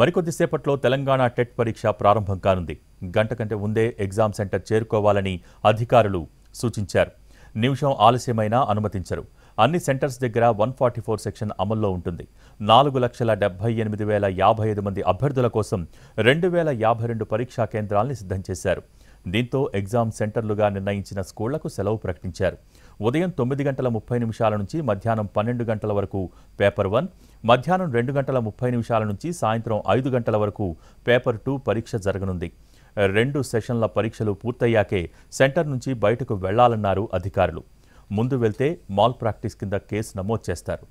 మరికొద్దిసేపట్లో Telangana TET పరీక్ష ప్రారంభం కానుంది గంట కంటే ముందే ఎగ్జామ్ సెంటర్ చేరుకోవాలని అధికారులు సూచించారు నిమిషం ఆలస్యమైనా అనుమతించరు అన్ని సెంటర్స్ దగ్గర వన్ ఫార్టీ ఫోర్ సెక్షన్ అమల్లో ఉంటుంది నాలుగు లక్షల డెబ్బై ఎనిమిది వేల యాభై ఐదు మంది అభ్యర్థుల కోసం రెండు వేల యాభై రెండు పరీక్షా కేంద్రాల్ని సిద్ధం చేశారు దీంతో ఎగ్జామ్ సెంటర్లుగా నిర్ణయించిన స్కూళ్లకు సెలవు ప్రకటించారు ఉదయం తొమ్మిది గంటల ముప్పై నిమిషాల నుంచి మధ్యాహ్నం పన్నెండు గంటల వరకు పేపర్ వన్ మధ్యాహ్నం రెండు గంటల ముప్పై నిమిషాల నుంచి సాయంత్రం ఐదు గంటల వరకు పేపర్ టూ పరీక్ష జరగనుంది రెండు సెషన్ల పరీక్షలు పూర్తయ్యాకే సెంటర్ నుంచి బయటకు వెళ్లాలన్నారు అధికారులు ముందు వెళ్తే మాల్ ప్రాక్టీస్ కింద కేసు నమోదు చేస్తారు